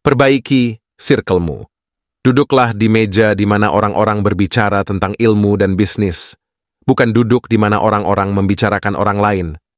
Perbaiki sirkelmu. Duduklah di meja di mana orang-orang berbicara tentang ilmu dan bisnis, bukan duduk di mana orang-orang membicarakan orang lain.